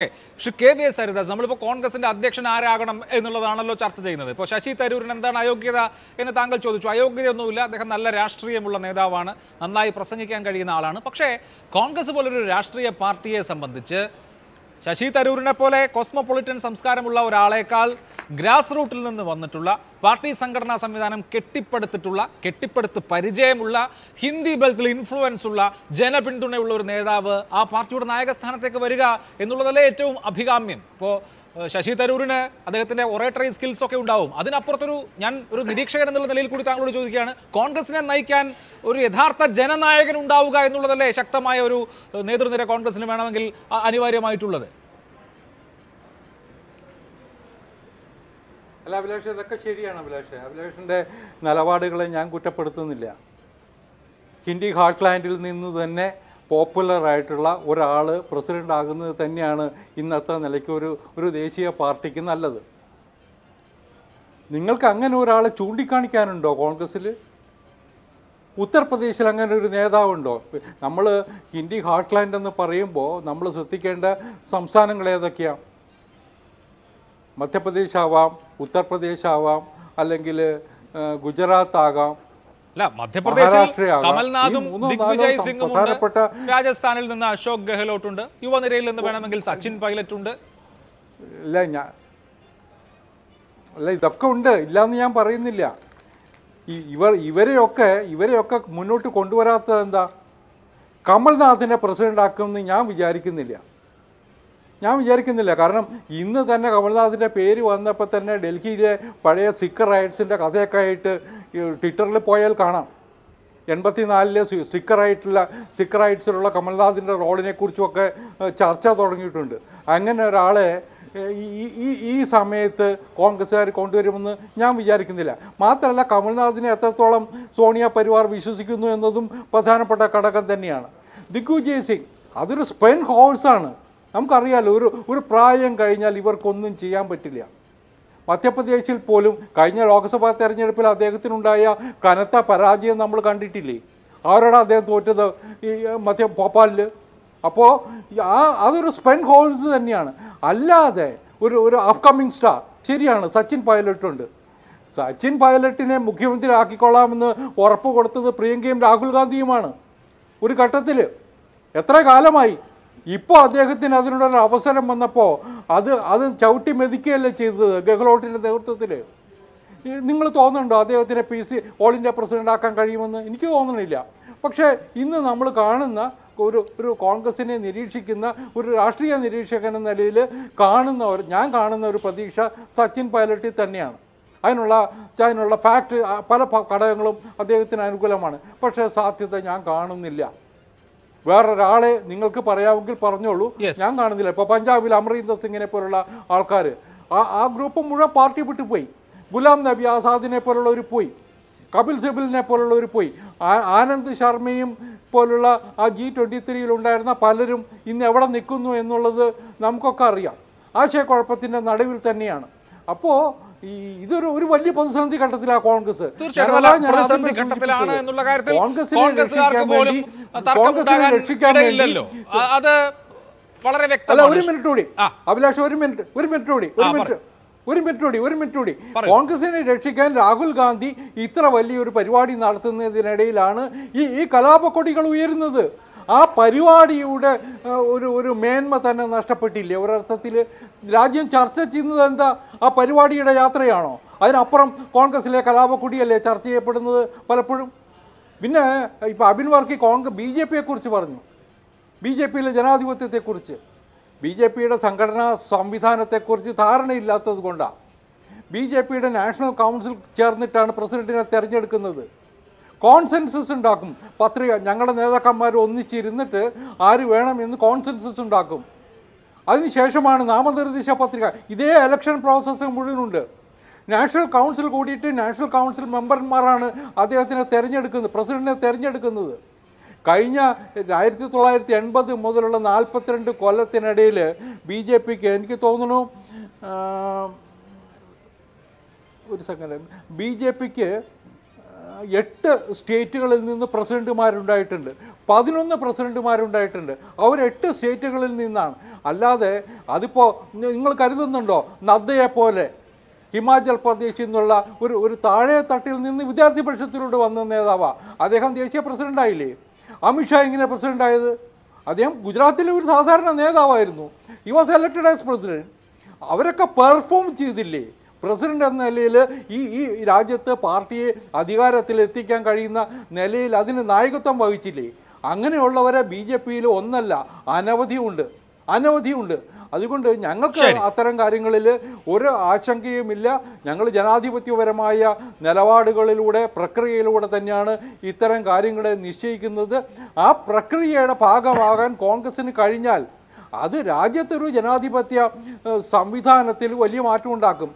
പക്ഷെ K V S Haridas നമ്മളിപ്പോൾ കോൺഗ്രസിന്റെ അധ്യക്ഷൻ ആരാകണം എന്നുള്ളതാണല്ലോ ചർച്ച ചെയ്യുന്നത് ഇപ്പോൾ ശശി തരൂരിന് എന്താണ് അയോഗ്യത എന്ന് താങ്കൾ ചോദിച്ചു അയോഗ്യതയൊന്നുമില്ല അദ്ദേഹം നല്ല രാഷ്ട്രീയമുള്ള നേതാവാണ് നന്നായി പ്രസംഗിക്കാൻ കഴിയുന്ന ആളാണ് പക്ഷേ കോൺഗ്രസ് പോലൊരു രാഷ്ട്രീയ പാർട്ടിയെ സംബന്ധിച്ച് ശശി തരൂരിനെ പോലെ കോസ്മോപൊളിറ്റൻ സംസ്കാരമുള്ള ഒരാളേക്കാൾ ഗ്രാസ് റൂട്ടിൽ നിന്ന് വന്നിട്ടുള്ള പാർട്ടി സംഘടനാ സംവിധാനം കെട്ടിപ്പടുത്തിട്ടുള്ള കെട്ടിപ്പടുത്ത് പരിചയമുള്ള ഹിന്ദി ബെൽത്തിൽ ഇൻഫ്ലുവൻസ് ഉള്ള ജനപിന്തുണയുള്ള ഒരു നേതാവ് ആ പാർട്ടിയുടെ നായകസ്ഥാനത്തേക്ക് വരിക എന്നുള്ളതല്ലേ ഏറ്റവും അഭികാമ്യം ഇപ്പോൾ ശശി തരൂരിന് അദ്ദേഹത്തിന്റെ ഒറേറ്ററി സ്കിൽസ് ഒക്കെ ഉണ്ടാവും അതിനപ്പുറത്തൊരു ഞാൻ ഒരു നിരീക്ഷകൻ എന്നുള്ള നിലയിൽ കൂടി താങ്കളോട് ചോദിക്കുകയാണ് കോൺഗ്രസിനെ നയിക്കാൻ ഒരു യഥാർത്ഥ ജനനായകൻ ഉണ്ടാവുക എന്നുള്ളതല്ലേ ശക്തമായ ഒരു നേതൃനിര കോൺഗ്രസിന് വേണമെങ്കിൽ അനിവാര്യമായിട്ടുള്ളത് അല്ല അഭിലാഷ് ഇതൊക്കെ ശരിയാണ് അഭിലാഷ് അഭിലാഷിൻ്റെ നിലപാടുകളെ ഞാൻ കുറ്റപ്പെടുത്തുന്നില്ല ഹിന്ദി ഹാർട്ട്ലാൻഡിൽ നിന്ന് തന്നെ പോപ്പുലറായിട്ടുള്ള ഒരാൾ പ്രസിഡൻ്റ് ആകുന്നത് തന്നെയാണ് ഇന്നത്തെ നിലയ്ക്ക് ഒരു ഒരു ദേശീയ പാർട്ടിക്ക് നല്ലത് നിങ്ങൾക്ക് അങ്ങനെ ഒരാളെ ചൂണ്ടിക്കാണിക്കാനുണ്ടോ കോൺഗ്രസ്സിൽ ഉത്തർപ്രദേശിൽ അങ്ങനെ ഒരു നേതാവുണ്ടോ നമ്മൾ ഹിന്ദി ഹാർട്ട്ലാൻഡ് എന്ന് പറയുമ്പോൾ നമ്മൾ ശ്രദ്ധിക്കേണ്ട സംസ്ഥാനങ്ങൾ ഏതൊക്കെയാണ് മധ്യപ്രദേശ് ആവാം ഉത്തർപ്രദേശ് ആവാം അല്ലെങ്കിൽ ഗുജറാത്ത് ആകാം അല്ല മധ്യപ്രദേശിൽ കമൽനാഥും ദിഗ്വിജയ് സിംഗും ഉണ്ട് രാജസ്ഥാനിൽ നിന്ന് അശോക് ഗെഹ്ലോട്ട് ഉണ്ട് യുവനിരയിൽ നിന്ന് വേണമെങ്കിൽ സച്ചിൻ പൈലറ്റ് ഉണ്ട് ഇല്ല ഞാൻ അല്ല ഇതൊക്കെ ഉണ്ട് ഇല്ലാന്ന് ഞാൻ പറയുന്നില്ല ഇവർ ഇവരെയൊക്കെ ഇവരെയൊക്കെ മുന്നോട്ട് കൊണ്ടുവരാത്തത് എന്താ കമൽനാഥിനെ പ്രസിഡന്റ് ആക്കുമെന്ന് ഞാൻ വിചാരിക്കുന്നില്ല ഞാൻ വിചാരിക്കുന്നില്ല കാരണം ഇന്ന് തന്നെ കമൽനാഥിൻ്റെ പേര് വന്നപ്പോൾ തന്നെ ഡൽഹിയിലെ പഴയ സിക്കർ റൈറ്റ്സിൻ്റെ കഥയൊക്കെ ആയിട്ട് ട്വിറ്ററിൽ പോയാൽ കാണാം എൺപത്തിനാലിലെ സിക്കർ റൈറ്റ്സിലുള്ള കമൽനാഥിൻ്റെ റോളിനെക്കുറിച്ചുമൊക്കെ ചർച്ച തുടങ്ങിയിട്ടുണ്ട് അങ്ങനെ ഒരാളെ ഈ ഈ ഈ സമയത്ത് കോൺഗ്രസ്സുകാർ കൊണ്ടുവരുമെന്ന് ഞാൻ വിചാരിക്കുന്നില്ല മാത്രമല്ല കമൽനാഥിനെ എത്രത്തോളം സോണിയ പരിവാർ വിശ്വസിക്കുന്നു എന്നതും പ്രധാനപ്പെട്ട ഘടകം തന്നെയാണ് ദിഗ്വിജയ് സിംഗ് അതൊരു സ്പെൻ ഹോഴ്സാണ് നമുക്കറിയാലോ ഒരു ഒരു പ്രായം കഴിഞ്ഞാൽ ഇവർക്കൊന്നും ചെയ്യാൻ പറ്റില്ല മധ്യപ്രദേശിൽ പോലും കഴിഞ്ഞ ലോക്സഭാ തെരഞ്ഞെടുപ്പിൽ അദ്ദേഹത്തിനുണ്ടായ കനത്ത പരാജയം നമ്മൾ കണ്ടിട്ടില്ലേ ആരോടാണ് അദ്ദേഹം തോറ്റത് ഈ മധ്യ ഭോപ്പാലിൽ അപ്പോൾ ആ അതൊരു സ്പെൻ ഹോൾസ് തന്നെയാണ് അല്ലാതെ ഒരു ഒരു അപ്കമ്മിങ് സ്റ്റാർ ശരിയാണ് സച്ചിൻ പൈലറ്റുണ്ട് സച്ചിൻ പൈലറ്റിനെ മുഖ്യമന്ത്രി ആക്കിക്കൊള്ളാമെന്ന് ഉറപ്പ് കൊടുത്തത് പ്രിയങ്കയും രാഹുൽ ഗാന്ധിയുമാണ് ഒരു ഘട്ടത്തിൽ എത്ര കാലമായി ഇപ്പോൾ അദ്ദേഹത്തിന് അതിനുള്ള അവസരം വന്നപ്പോൾ അത് അത് ചവിട്ടി മെതിക്കുകയല്ലേ ചെയ്തത് ഗെഹ്ലോട്ടിൻ്റെ നേതൃത്വത്തിൽ നിങ്ങൾ തോന്നുന്നുണ്ടോ അദ്ദേഹത്തിനെ P C all India president ആക്കാൻ കഴിയുമെന്ന് എനിക്ക് തോന്നണില്ല പക്ഷേ ഇന്ന് നമ്മൾ കാണുന്ന ഒരു ഒരു കോൺഗ്രസിനെ നിരീക്ഷിക്കുന്ന ഒരു രാഷ്ട്രീയ നിരീക്ഷകൻ എന്ന നിലയിൽ കാണുന്ന ഒരു ഞാൻ കാണുന്ന ഒരു പ്രതീക്ഷ സച്ചിൻ പൈലറ്റിൽ തന്നെയാണ് അതിനുള്ള അതിനുള്ള ഫാക്ട് പല ഘടകങ്ങളും അദ്ദേഹത്തിന് അനുകൂലമാണ് പക്ഷേ സാധ്യത ഞാൻ കാണുന്നില്ല വേറൊരാളെ നിങ്ങൾക്ക് പറയാമെങ്കിൽ പറഞ്ഞോളൂ ഞാൻ കാണുന്നില്ല ഇപ്പൊ പഞ്ചാബിൽ അമരീന്ദർ സിംഗിനെ പോലുള്ള ആൾക്കാർ ആ ആ ഗ്രൂപ്പ് മുഴുവൻ പാർട്ടി വിട്ട് പോയി ഗുലാം നബി ആസാദിനെ പോലുള്ളവർ പോയി കപിൽ സിബിലിനെ പോലുള്ളവർ പോയി ആനന്ദ് ശർമ്മയും പോലുള്ള ആ ജി ട്വൻറ്റി ത്രീയിലുണ്ടായിരുന്ന പലരും ഇന്ന് എവിടെ നിൽക്കുന്നു എന്നുള്ളത് നമുക്കൊക്കെ അറിയാം ആശയക്കുഴപ്പത്തിൻ്റെ നടുവിൽ തന്നെയാണ് അപ്പോൾ ഈ ഇതൊരു ഒരു വലിയ പ്രതിസന്ധി ഘട്ടത്തിലാണ് കോൺഗ്രസ് കോൺഗ്രസിനെ രക്ഷിക്കാൻ അത് വളരെ അല്ല ഒരു മിനിറ്റ് കൂടി അഭിലാഷ് ഒരു മിനിറ്റ് ഒരു മിനിറ്റ് കൂടി ഒരു മിനിറ്റ് ഒരു മിനിറ്റ് കൂടി ഒരു മിനിറ്റ് കൂടി കോൺഗ്രസിനെ രക്ഷിക്കാൻ രാഹുൽ ഗാന്ധി ഇത്ര വലിയൊരു പരിപാടി നടത്തുന്നതിനിടയിലാണ് ഈ ഈ കലാപക്കൊടികൾ ഉയരുന്നത് ആ പരിപാടിയുടെ ഒരു ഒരു മേന്മ തന്നെ നഷ്ടപ്പെട്ടില്ലേ ഒരർത്ഥത്തിൽ രാജ്യം ചർച്ച ചെയ്യുന്നത് എന്താ ആ പരിപാടിയുടെ യാത്രയാണോ അതിനപ്പുറം കോൺഗ്രസ്സിലെ കലാപക്കുടിയല്ലേ ചർച്ച ചെയ്യപ്പെടുന്നത് പലപ്പോഴും പിന്നെ ഇപ്പോൾ അബിൻ വർക്കി കോൺഗ്രസ് ബി ജെ കുറിച്ച് പറഞ്ഞു ബി ജെ പിയിലെ ജനാധിപത്യത്തെക്കുറിച്ച് ബി ജെ പിയുടെ സംഘടനാ സംവിധാനത്തെക്കുറിച്ച് ധാരണയില്ലാത്തത് കൊണ്ടാണ് ബി ജെ പിയുടെ നാഷണൽ കൗൺസിൽ ചേർന്നിട്ടാണ് പ്രസിഡന്റിനെ തിരഞ്ഞെടുക്കുന്നത് കോൺസെൻസസ് ഉണ്ടാക്കും പത്രിക ഞങ്ങളുടെ നേതാക്കന്മാർ ഒന്നിച്ചിരുന്നിട്ട് ആര് വേണം എന്ന് കോൺസെൻസസ് ഉണ്ടാക്കും അതിനുശേഷമാണ് നാമനിർദ്ദേശ പത്രിക ഇതേ എലക്ഷൻ പ്രോസസ്സ് മുഴുവനുണ്ട് നാഷണൽ കൗൺസിൽ കൂടിയിട്ട് നാഷണൽ കൗൺസിൽ മെമ്പർമാരാണ് അദ്ദേഹത്തിനെ തിരഞ്ഞെടുക്കുന്നത് പ്രസിഡന്റിനെ തിരഞ്ഞെടുക്കുന്നത് കഴിഞ്ഞ ആയിരത്തി തൊള്ളായിരത്തി എൺപത് മുതലുള്ള നാൽപ്പത്തിരണ്ട് കൊല്ലത്തിനിടയിൽ ബി ജെ പിക്ക് എനിക്ക് തോന്നുന്നു ഒരു സെക്കൻഡ് ബി ജെ പിക്ക് എട്ട് സ്റ്റേറ്റുകളിൽ നിന്ന് പ്രസിഡന്റുമാരുണ്ടായിട്ടുണ്ട് പതിനൊന്ന് പ്രസിഡന്റുമാരുണ്ടായിട്ടുണ്ട് അവർ എട്ട് സ്റ്റേറ്റുകളിൽ നിന്നാണ് അല്ലാതെ അതിപ്പോൾ നിങ്ങൾ കരുതുന്നുണ്ടോ നദ്ദയെപ്പോലെ ഹിമാചൽ പ്രദേശിൽ നിന്നുള്ള ഒരു ഒരു താഴെ തട്ടിൽ നിന്ന് വിദ്യാർത്ഥി പരിഷത്തിലൂടെ വന്ന നേതാവാണ് അദ്ദേഹം ദേശീയ പ്രസിഡൻ്റായില്ലേ അമിത്ഷാ എങ്ങനെ പ്രസിഡൻ്റായത് അദ്ദേഹം ഗുജറാത്തിലെ ഒരു സാധാരണ നേതാവായിരുന്നു he was elected as president അവരൊക്കെ പെർഫോം ചെയ്തില്ലേ പ്രസിഡന്റ് എന്ന നിലയിൽ ഈ ഈ രാജ്യത്ത് പാർട്ടിയെ അധികാരത്തിൽ എത്തിക്കാൻ കഴിയുന്ന നിലയിൽ അതിന് നായകത്വം വഹിച്ചില്ലേ അങ്ങനെയുള്ളവരെ ബി ജെ പിയിൽ ഒന്നല്ല അനവധിയുണ്ട് അനവധിയുണ്ട് അതുകൊണ്ട് ഞങ്ങൾക്ക് അത്തരം കാര്യങ്ങളിൽ ഒരു ആശങ്കയുമില്ല ഞങ്ങൾ ജനാധിപത്യപരമായ നിലപാടുകളിലൂടെ പ്രക്രിയയിലൂടെ തന്നെയാണ് ഇത്തരം കാര്യങ്ങളെ നിശ്ചയിക്കുന്നത് ആ പ്രക്രിയയുടെ ഭാഗമാകാൻ കോൺഗ്രസിന് കഴിഞ്ഞാൽ അത് രാജ്യത്തൊരു ജനാധിപത്യ സംവിധാനത്തിൽ വലിയ മാറ്റമുണ്ടാക്കും